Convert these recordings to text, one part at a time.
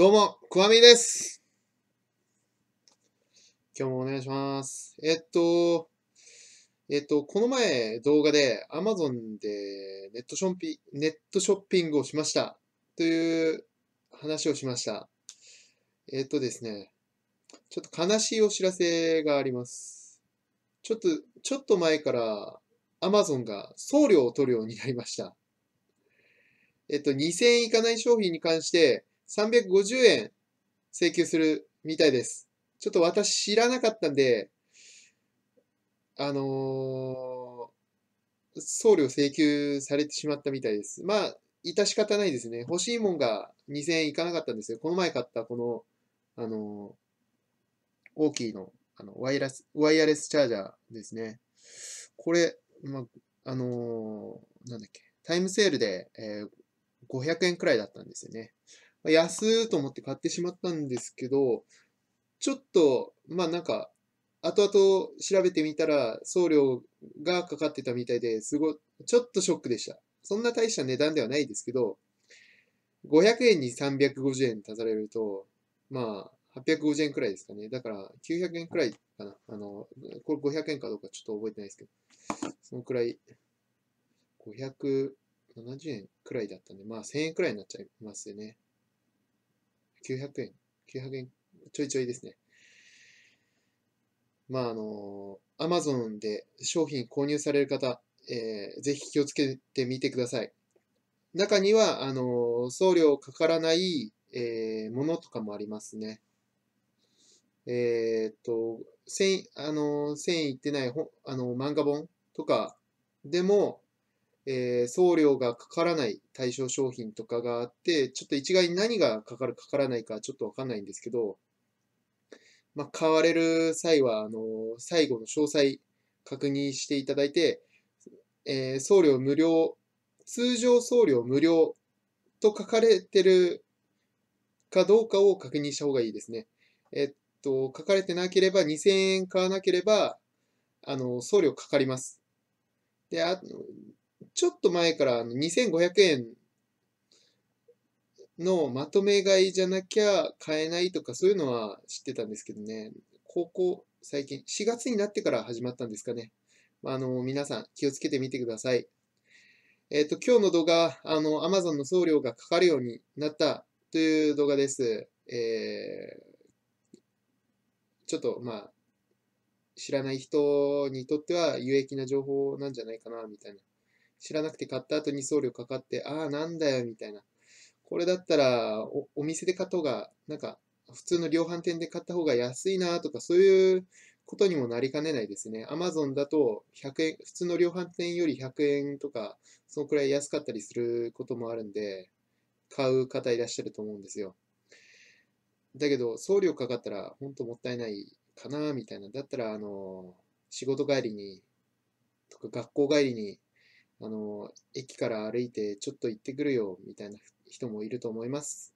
どうも、くわみです。今日もお願いします。えっと、えっと、この前動画で Amazon でネットショッピネットショッピングをしましたという話をしました。えっとですね、ちょっと悲しいお知らせがあります。ちょっと、ちょっと前から Amazon が送料を取るようになりました。えっと、2000円いかない商品に関して、350円請求するみたいです。ちょっと私知らなかったんで、あのー、送料請求されてしまったみたいです。まあ、致し方ないですね。欲しいもんが2000円いかなかったんですよ。この前買ったこの、あのー、大きいの、あの、ワイヤス、ワイヤレスチャージャーですね。これ、まあ、あのー、なんだっけ、タイムセールで、えー、500円くらいだったんですよね。安と思って買ってしまったんですけど、ちょっと、まあなんか、後々調べてみたら送料がかかってたみたいですごちょっとショックでした。そんな大した値段ではないですけど、500円に350円足されると、まあ、850円くらいですかね。だから、900円くらいかな。あの、これ500円かどうかちょっと覚えてないですけど、そのくらい、570円くらいだったんで、まあ1000円くらいになっちゃいますよね。900円、900円ちょいちょいですね。まあ、あの、アマゾンで商品購入される方、えー、ぜひ気をつけてみてください。中には、あの、送料かからない、えー、ものとかもありますね。えー、っと、1000、あの、1000いってない、あの、漫画本とかでも、えー、送料がかからない対象商品とかがあって、ちょっと一概に何がかかるかからないかちょっとわかんないんですけど、まあ、買われる際は、あのー、最後の詳細確認していただいて、えー、送料無料、通常送料無料と書かれてるかどうかを確認した方がいいですね。えっと、書かれてなければ2000円買わなければ、あの、送料かかります。で、あちょっと前からあの2500円のまとめ買いじゃなきゃ買えないとかそういうのは知ってたんですけどね、高校最近、4月になってから始まったんですかね。あの、皆さん気をつけてみてください。えっ、ー、と、今日の動画、あの、Amazon の送料がかかるようになったという動画です。えー、ちょっと、まあ、知らない人にとっては有益な情報なんじゃないかな、みたいな知らなくて買った後に送料かかって、ああ、なんだよ、みたいな。これだったらお、お店で買った方が、なんか、普通の量販店で買った方が安いなとか、そういうことにもなりかねないですね。Amazon だと100円、普通の量販店より100円とか、そのくらい安かったりすることもあるんで、買う方いらっしゃると思うんですよ。だけど、送料かかったら、ほんともったいないかなみたいな。だったら、あの、仕事帰りに、とか学校帰りにあの、駅から歩いてちょっと行ってくるよ、みたいな人もいると思います。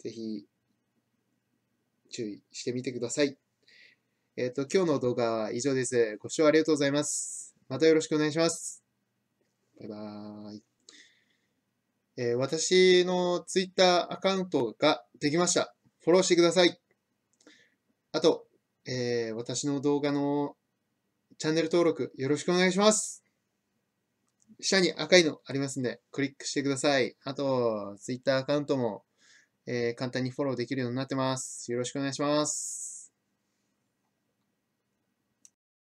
ぜひ、注意してみてください。えっ、ー、と、今日の動画は以上です。ご視聴ありがとうございます。またよろしくお願いします。バイバーイ。えー、私の Twitter アカウントができました。フォローしてください。あと、えー、私の動画のチャンネル登録よろしくお願いします。下に赤いのありますんで、クリックしてください。あと、Twitter アカウントも、えー、簡単にフォローできるようになってます。よろしくお願いします。